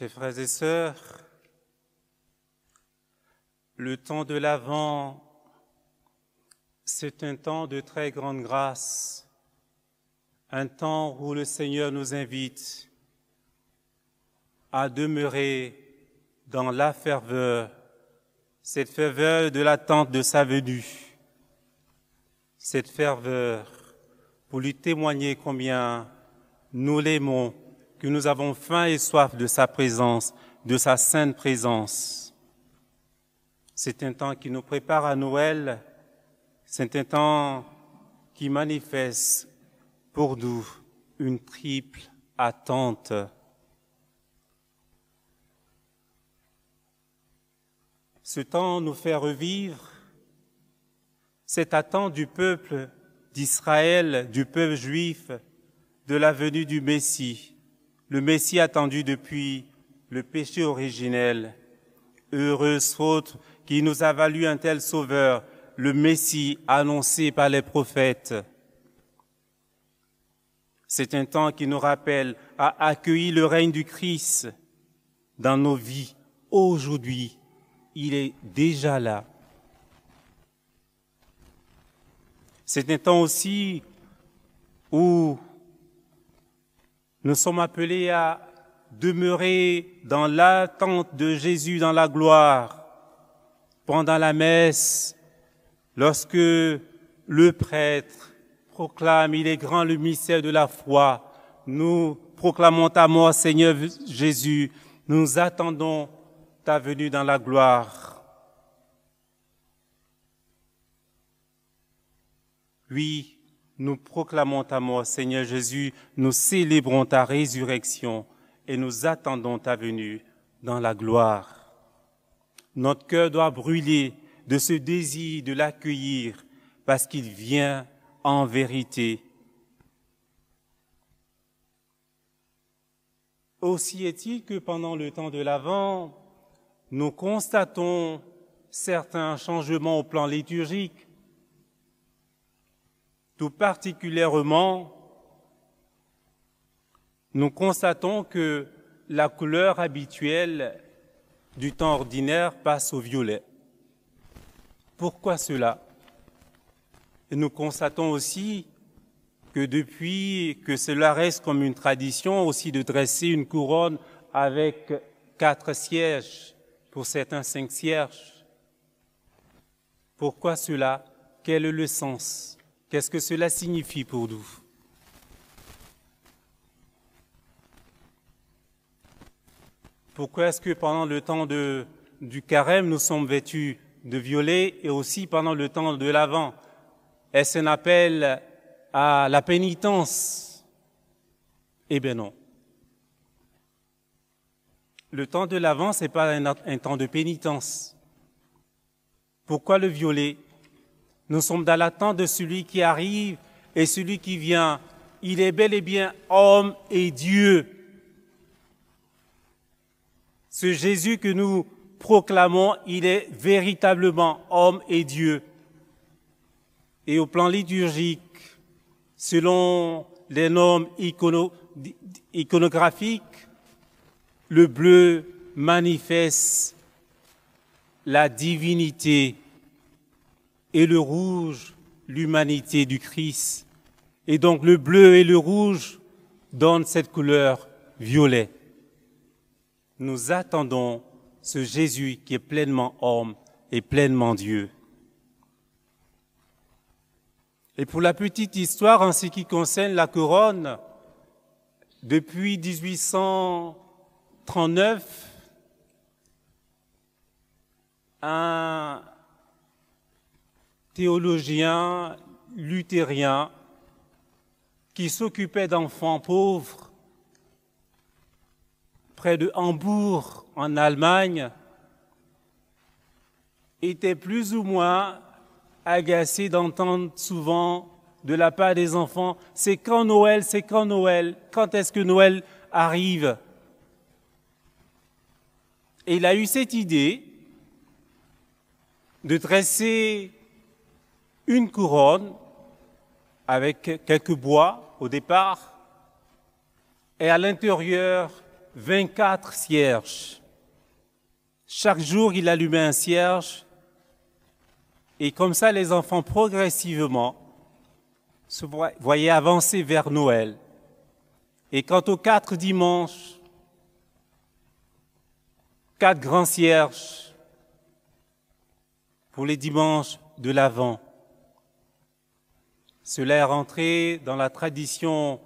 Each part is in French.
Chers frères et sœurs, le temps de l'Avent, c'est un temps de très grande grâce, un temps où le Seigneur nous invite à demeurer dans la ferveur, cette ferveur de l'attente de sa venue, cette ferveur pour lui témoigner combien nous l'aimons que nous avons faim et soif de sa présence, de sa sainte présence. C'est un temps qui nous prépare à Noël, c'est un temps qui manifeste pour nous une triple attente. Ce temps nous fait revivre cette attente du peuple d'Israël, du peuple juif, de la venue du Messie le Messie attendu depuis le péché originel. Heureuse faute qui nous a valu un tel sauveur, le Messie annoncé par les prophètes. C'est un temps qui nous rappelle à accueillir le règne du Christ dans nos vies. Aujourd'hui, il est déjà là. C'est un temps aussi où nous sommes appelés à demeurer dans l'attente de Jésus dans la gloire, pendant la messe, lorsque le prêtre proclame, il est grand le mystère de la foi, nous proclamons ta mort Seigneur Jésus, nous attendons ta venue dans la gloire. Oui, nous proclamons ta mort, Seigneur Jésus, nous célébrons ta résurrection et nous attendons ta venue dans la gloire. Notre cœur doit brûler de ce désir de l'accueillir parce qu'il vient en vérité. Aussi est-il que pendant le temps de l'Avent, nous constatons certains changements au plan liturgique tout particulièrement, nous constatons que la couleur habituelle du temps ordinaire passe au violet. Pourquoi cela Nous constatons aussi que depuis que cela reste comme une tradition aussi de dresser une couronne avec quatre sièges pour certains cinq sièges. Pourquoi cela Quel est le sens Qu'est-ce que cela signifie pour nous Pourquoi est-ce que pendant le temps de, du carême, nous sommes vêtus de violet et aussi pendant le temps de l'Avent Est-ce un appel à la pénitence Eh bien non. Le temps de l'Avent, ce n'est pas un temps de pénitence. Pourquoi le violet nous sommes dans l'attente de celui qui arrive et celui qui vient. Il est bel et bien homme et Dieu. Ce Jésus que nous proclamons, il est véritablement homme et Dieu. Et au plan liturgique, selon les normes iconographiques, le bleu manifeste la divinité et le rouge, l'humanité du Christ. Et donc le bleu et le rouge donnent cette couleur violet. Nous attendons ce Jésus qui est pleinement homme et pleinement Dieu. Et pour la petite histoire, en ce qui concerne la couronne, depuis 1839, un, théologien luthérien qui s'occupait d'enfants pauvres près de Hambourg en Allemagne était plus ou moins agacé d'entendre souvent de la part des enfants c'est quand Noël, c'est quand Noël, quand est-ce que Noël arrive Et il a eu cette idée de dresser une couronne avec quelques bois au départ et à l'intérieur 24 cierges. Chaque jour, il allumait un cierge et comme ça, les enfants progressivement se voyaient avancer vers Noël. Et quant aux quatre dimanches, quatre grands cierges pour les dimanches de l'Avent. Cela est rentré dans la tradition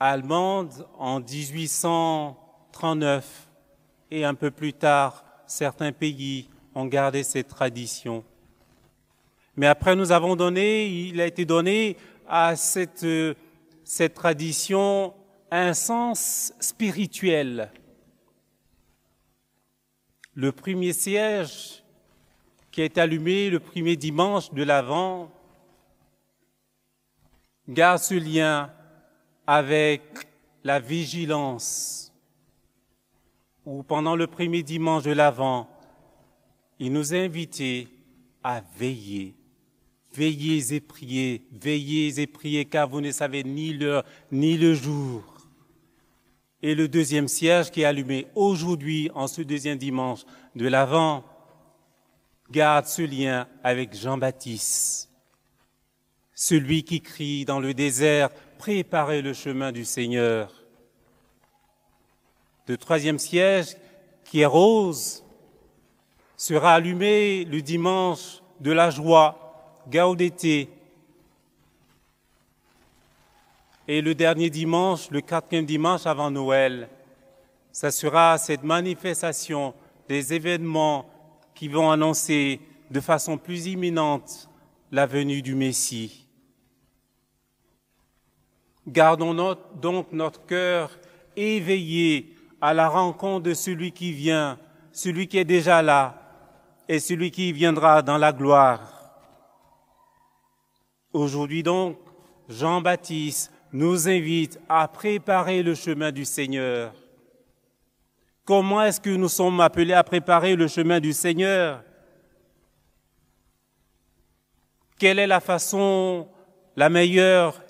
allemande en 1839 et un peu plus tard, certains pays ont gardé cette tradition. Mais après, nous avons donné, il a été donné à cette, cette tradition un sens spirituel. Le premier siège qui est allumé le premier dimanche de l'Avent Garde ce lien avec la vigilance où pendant le premier dimanche de l'Avent, il nous a à veiller. Veillez et priez, veillez et priez, car vous ne savez ni l'heure ni le jour. Et le deuxième siège qui est allumé aujourd'hui, en ce deuxième dimanche de l'Avent, garde ce lien avec Jean-Baptiste celui qui crie dans le désert, préparez le chemin du Seigneur. Le troisième siège, qui est rose, sera allumé le dimanche de la joie, Gaudete. Et le dernier dimanche, le quatrième dimanche avant Noël, ce sera cette manifestation des événements qui vont annoncer de façon plus imminente la venue du Messie. Gardons donc notre cœur éveillé à la rencontre de celui qui vient, celui qui est déjà là et celui qui viendra dans la gloire. Aujourd'hui donc, Jean-Baptiste nous invite à préparer le chemin du Seigneur. Comment est-ce que nous sommes appelés à préparer le chemin du Seigneur Quelle est la façon la meilleure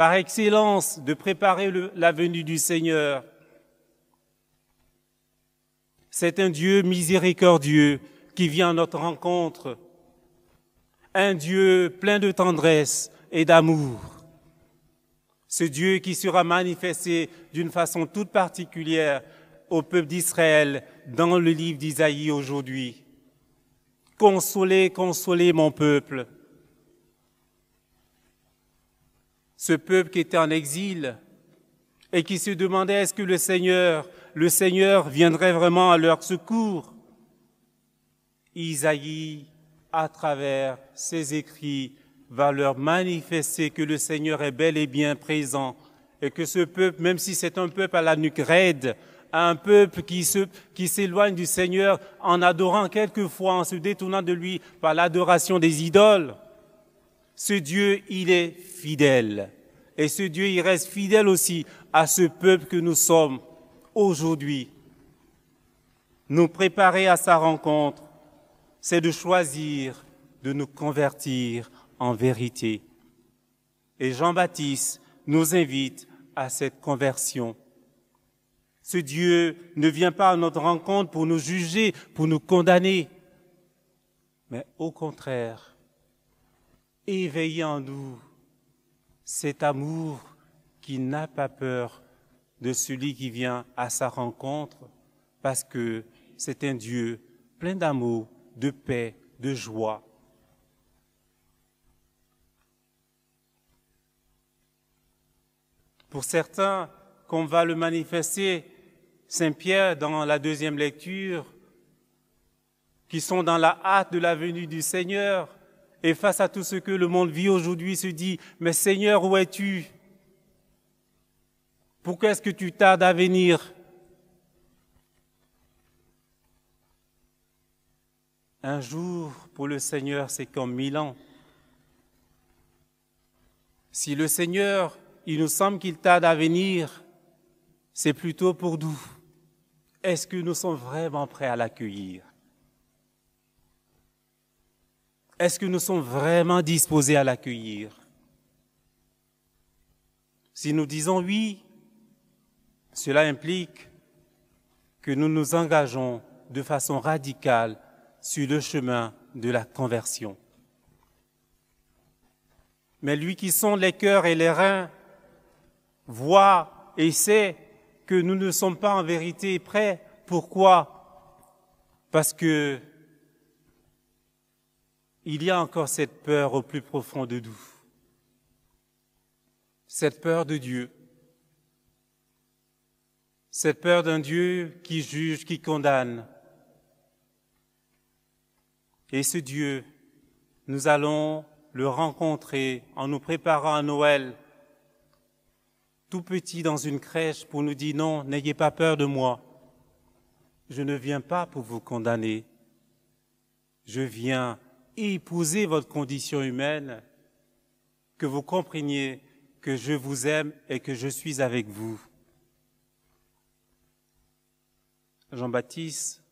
par excellence de préparer la venue du Seigneur. C'est un Dieu miséricordieux qui vient à notre rencontre, un Dieu plein de tendresse et d'amour. Ce Dieu qui sera manifesté d'une façon toute particulière au peuple d'Israël dans le livre d'Isaïe aujourd'hui. Consolez, consolez mon peuple. ce peuple qui était en exil et qui se demandait est-ce que le Seigneur, le Seigneur viendrait vraiment à leur secours. Isaïe, à travers ses écrits, va leur manifester que le Seigneur est bel et bien présent et que ce peuple, même si c'est un peuple à la nuque raide, un peuple qui qui s'éloigne du Seigneur en adorant quelquefois, en se détournant de lui par l'adoration des idoles, ce Dieu, il est fidèle. Et ce Dieu, il reste fidèle aussi à ce peuple que nous sommes aujourd'hui. Nous préparer à sa rencontre, c'est de choisir de nous convertir en vérité. Et Jean-Baptiste nous invite à cette conversion. Ce Dieu ne vient pas à notre rencontre pour nous juger, pour nous condamner, mais au contraire, Éveillez en nous cet amour qui n'a pas peur de celui qui vient à sa rencontre, parce que c'est un Dieu plein d'amour, de paix, de joie. Pour certains, comme va le manifester Saint Pierre dans la deuxième lecture, qui sont dans la hâte de la venue du Seigneur, et face à tout ce que le monde vit aujourd'hui, se dit, mais Seigneur, où es-tu Pourquoi est-ce que tu tardes à venir Un jour pour le Seigneur, c'est comme mille ans. Si le Seigneur, il nous semble qu'il tarde à venir, c'est plutôt pour nous. Est-ce que nous sommes vraiment prêts à l'accueillir Est-ce que nous sommes vraiment disposés à l'accueillir Si nous disons oui, cela implique que nous nous engageons de façon radicale sur le chemin de la conversion. Mais lui qui sonde les cœurs et les reins voit et sait que nous ne sommes pas en vérité prêts. Pourquoi Parce que il y a encore cette peur au plus profond de nous, cette peur de Dieu, cette peur d'un Dieu qui juge, qui condamne. Et ce Dieu, nous allons le rencontrer en nous préparant à Noël, tout petit dans une crèche pour nous dire non, n'ayez pas peur de moi. Je ne viens pas pour vous condamner. Je viens épousez votre condition humaine, que vous compreniez que je vous aime et que je suis avec vous. Jean-Baptiste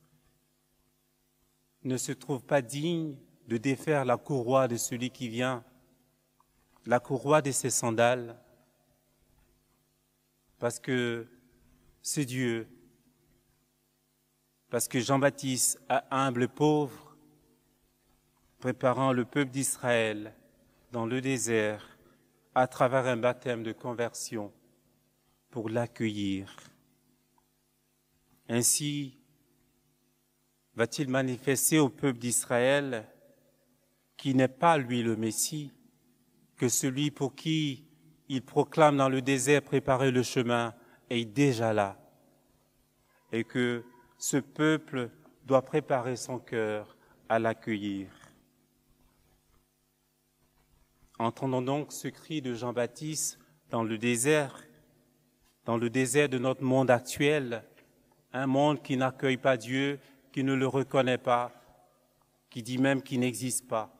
ne se trouve pas digne de défaire la courroie de celui qui vient, la courroie de ses sandales, parce que c'est Dieu, parce que Jean-Baptiste, a humble pauvre, préparant le peuple d'Israël dans le désert à travers un baptême de conversion pour l'accueillir. Ainsi va-t-il manifester au peuple d'Israël qui n'est pas lui le Messie, que celui pour qui il proclame dans le désert préparer le chemin est déjà là, et que ce peuple doit préparer son cœur à l'accueillir. Entendons donc ce cri de Jean-Baptiste dans le désert, dans le désert de notre monde actuel, un monde qui n'accueille pas Dieu, qui ne le reconnaît pas, qui dit même qu'il n'existe pas.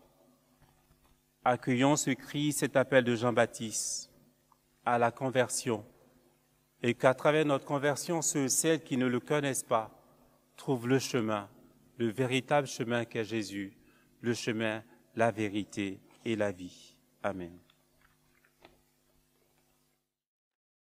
Accueillons ce cri, cet appel de Jean-Baptiste à la conversion, et qu'à travers notre conversion, ceux et celles qui ne le connaissent pas trouvent le chemin, le véritable chemin qu'est Jésus, le chemin, la vérité et la vie. Amém.